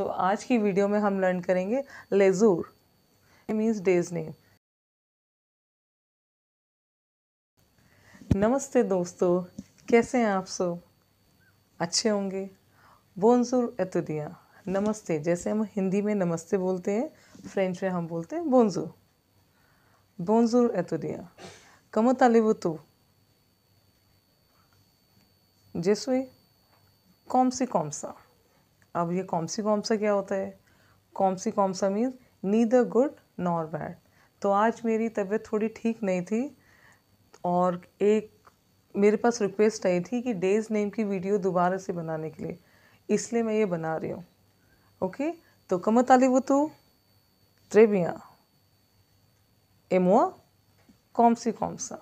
तो आज की वीडियो में हम लर्न करेंगे लेजूर मीन्स डेज नेम नमस्ते दोस्तों कैसे हैं आप सब अच्छे होंगे बोनजूर एतुदिया नमस्ते जैसे हम हिंदी में नमस्ते बोलते हैं फ्रेंच में हम बोलते हैं बोनजूर बोनजूर एतुदिया कमो तालिबो तो जेसुए कौम सी कौम सा अब ये कॉम्सी कॉम्सा क्या होता है कॉम्सी कॉम्सा means neither good nor bad तो आज मेरी तबीयत थोड़ी ठीक नहीं थी और एक मेरे पास रिक्वेस्ट आई थी कि डेज नेम की वीडियो दोबारा से बनाने के लिए इसलिए मैं ये बना रही हूँ ओके तो कमत आली वो तो त्रेबिया एमोआ कॉम्सी कॉम्सा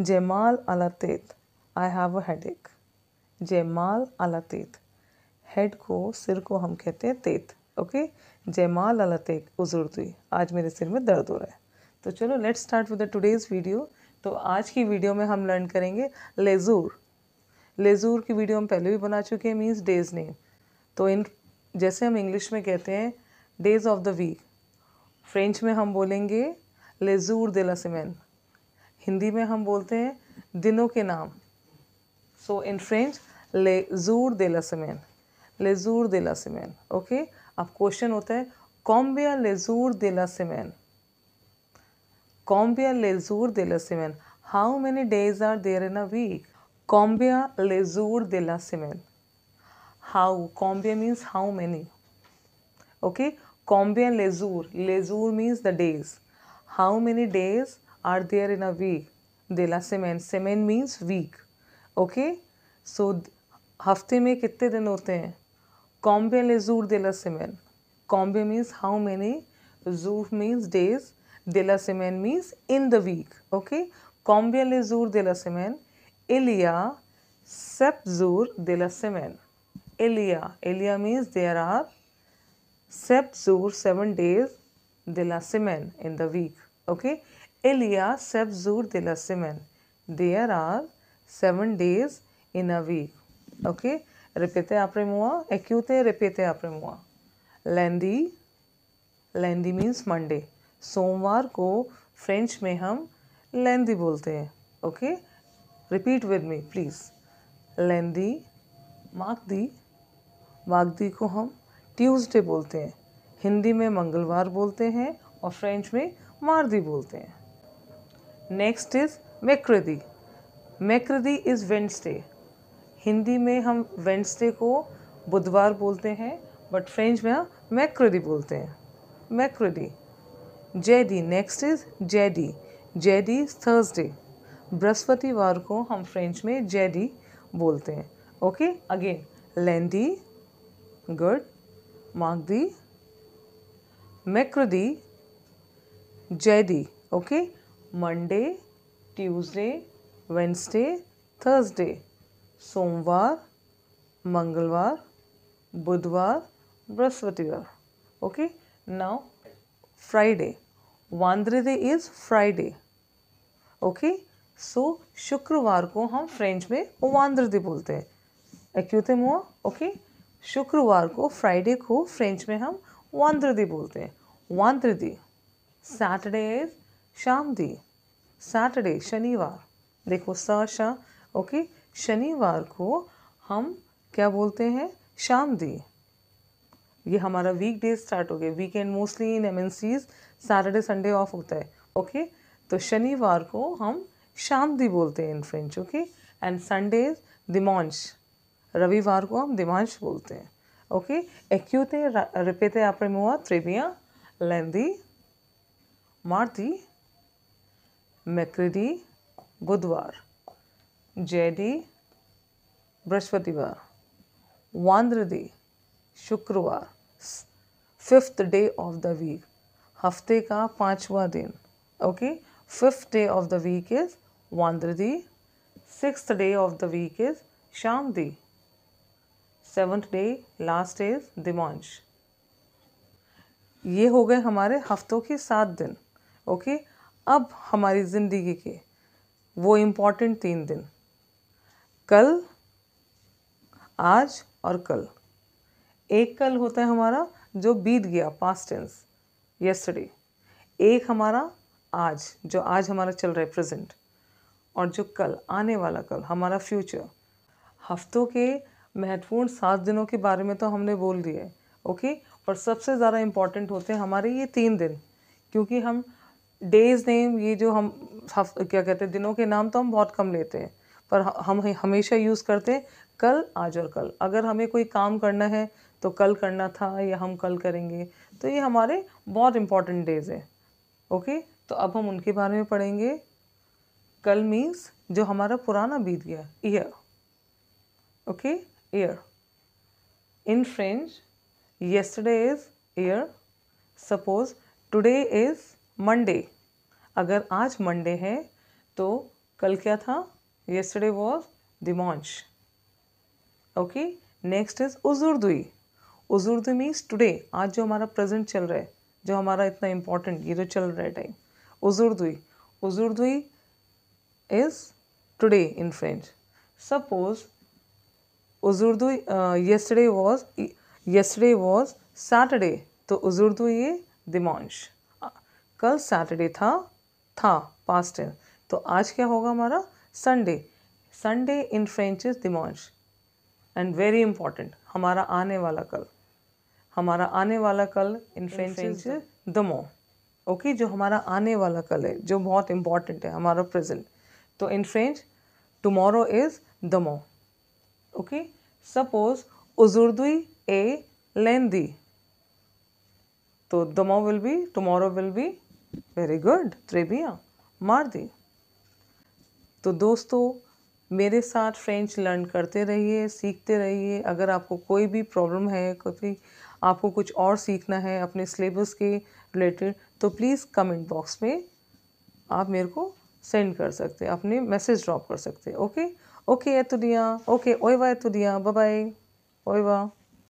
जयमाल अलातीत आई हैव अ हेडेक जयमाल अलातीत हेड को सिर को हम कहते हैं तेत ओके जयमाल अला तेक उजुर्दी आज मेरे सिर में दर्द हो रहा है तो चलो let's start with today's video तो आज की वीडियो में हम लर्न करेंगे लेजूर लेजूर की वीडियो हम पहले भी बना चुके हैं मीन्स डेज़ नेम तो इन जैसे हम इंग्लिश में कहते हैं days of the week French में हम बोलेंगे लेजूर दे ला सिमेन हिंदी में हम बोलते हैं दिनों के नाम सो इन फ्रेंच लेजूर दे ला सिमेन लेजूर दे ला ओके अब क्वेश्चन होता है कॉम्बिया लेजूर दे ला कॉम्बिया लेजूर दे ला सिमैन how many days are there in a week कॉम्बिया लेजूर दे ला हाउ कॉम्बिया मीन्स हाउ मैनी ओके कॉम्बिया लेजूर लेजूर means the days how many days are there in a week देला la सिमेन मीन्स वीक ओके सो हफ्ते में कितने दिन होते हैं कॉम्बे ले जूर दे लिमेन कॉम्बे मीन्स हाउ मेनी जूफ मीन्स डेज दे लिमेन means in the week okay कॉम्बे लेजूर दे लिमेन एलिया सेपजूर दे लिमेन एलिया एलिया मीन्स देयर आर जूर सेवन डेज दे लिमेन इन द वीक ओके एलिया सेप जूर दे लिमेन there are seven days in a week okay Repete après moi. Écoutez, répétez après moi. Lundi, लेंदी मीन्स मंडे सोमवार को फ्रेंच में हम लेंदी बोलते हैं okay repeat with me please लेंदी मागदी मागदी को हम ट्यूसडे बोलते हैं हिंदी में मंगलवार बोलते हैं और फ्रेंच में मारदी बोलते हैं नेक्स्ट इज़ मैक्रदी मैक्रदी इज़ वेंसडे हिंदी में हम वेंसडे को बुधवार बोलते हैं बट फ्रेंच में हम मैक्रडी बोलते हैं मैक्रडी दी नेक्स्ट इज जैडी जैडी इज थर्सडे बृहस्पतिवार को हम फ्रेंच में दी बोलते हैं ओके अगेन लेंदी गुड मार्कदी मैक्रदी जैदी okay Monday Tuesday Wednesday Thursday सोमवार मंगलवार बुधवार बृहस्पतिवार ओके now फ्राइडे वांद्रिदे इज फ्राइडे ओके सो शुक्रवार को हम फ्रेंच में वांद्रदे बोलते हैं एक्यूते मुआ ओके शुक्रवार को फ्राइडे को फ्रेंच में हम वांद्रदे बोलते हैं वांद्रदे सैटरडे इज शाम दी सैटरडे शनिवार देखो स ओके शनिवार को हम क्या बोलते हैं शाम दी ये हमारा वीक डे स्टार्ट हो गया weekend mostly in M Saturday Sunday off होता है ओके तो शनिवार को हम शाम दी बोलते हैं in French okay and Sundays दिमांश रविवार को हम दिमांश बोलते हैं ओके एक्यूते रिपेते आप्रमुआ त्रेबिया लेंदी मारती मैक्रिडी बुधवार जयदी बृहस्पतिवार वान्द्रदी शुक्रवार fifth day of the week हफ्ते का पाँचवा दिन okay fifth day of the week is वान्द्रदी sixth day of the week is दी सेवन्थ डे लास्ट इज दिमांश ये हो गए हमारे हफ्तों के सात दिन ओके अब हमारी ज़िंदगी के वो इम्पॉर्टेंट तीन दिन कल आज और कल एक कल होता है हमारा जो बीत गया पास्ट टेंस यस्टरडे एक हमारा आज जो आज हमारा चल रहा है प्रेजेंट और जो कल आने वाला कल हमारा फ्यूचर हफ्तों के महत्वपूर्ण सात दिनों के बारे में तो हमने बोल दिया है ओके पर सबसे ज़्यादा इम्पॉर्टेंट होते हैं हमारे ये तीन दिन क्योंकि हम डेज नेम ये जो हम हफ क्या कहते हैं दिनों के नाम तो हम बहुत कम लेते हैं पर हम हमेशा यूज़ करते हैं कल आज और कल अगर हमें कोई काम करना है तो कल करना था या हम कल करेंगे तो ये हमारे बहुत इम्पॉर्टेंट डेज़ हैं ओके तो अब हम उनके बारे में पढ़ेंगे कल मीन्स जो हमारा पुराना बीत गया ईयर ओके ईयर इन फ्रेंच येस्टरडे इज़ ईयर सपोज़ टुडे इज़ मंडे अगर आज मंडे है तो कल क्या था yesterday was dimanche okay next is uzurdui uzurdui means today aaj jo hamara present chal raha hai jo hamara itna important ye jo chal raha hai time uzurdui uzurdui is today in French suppose uzurdui uh, yesterday was yesterday was Saturday to uzurdui ye dimanche कल Saturday था था past है तो आज क्या होगा हमारा Sunday Sunday in French is दिमांश एंड वेरी इंपॉर्टेंट हमारा आने वाला कल हमारा आने वाला कल इन फ्रेंच इज दमो ओके जो हमारा आने वाला कल है जो बहुत इंपॉर्टेंट है हमारा प्रेजेंट तो इन फ्रेंच टमोरो इज़ दमो ओके सपोज उजुर्दुई ए लेंदी तो दमो will be tomorrow will be very good त्रेबिया मार दी तो दोस्तों मेरे साथ फ्रेंच लर्न करते रहिए सीखते रहिए अगर आपको कोई भी प्रॉब्लम है कोई आपको कुछ और सीखना है अपने सिलेबस के रिलेटेड तो प्लीज़ कमेंट बॉक्स में आप मेरे को सेंड कर सकते अपने मैसेज ड्रॉप कर सकते ओके ओके एतुदिया ओके ओयवा एतुदिया बाय बाय वाह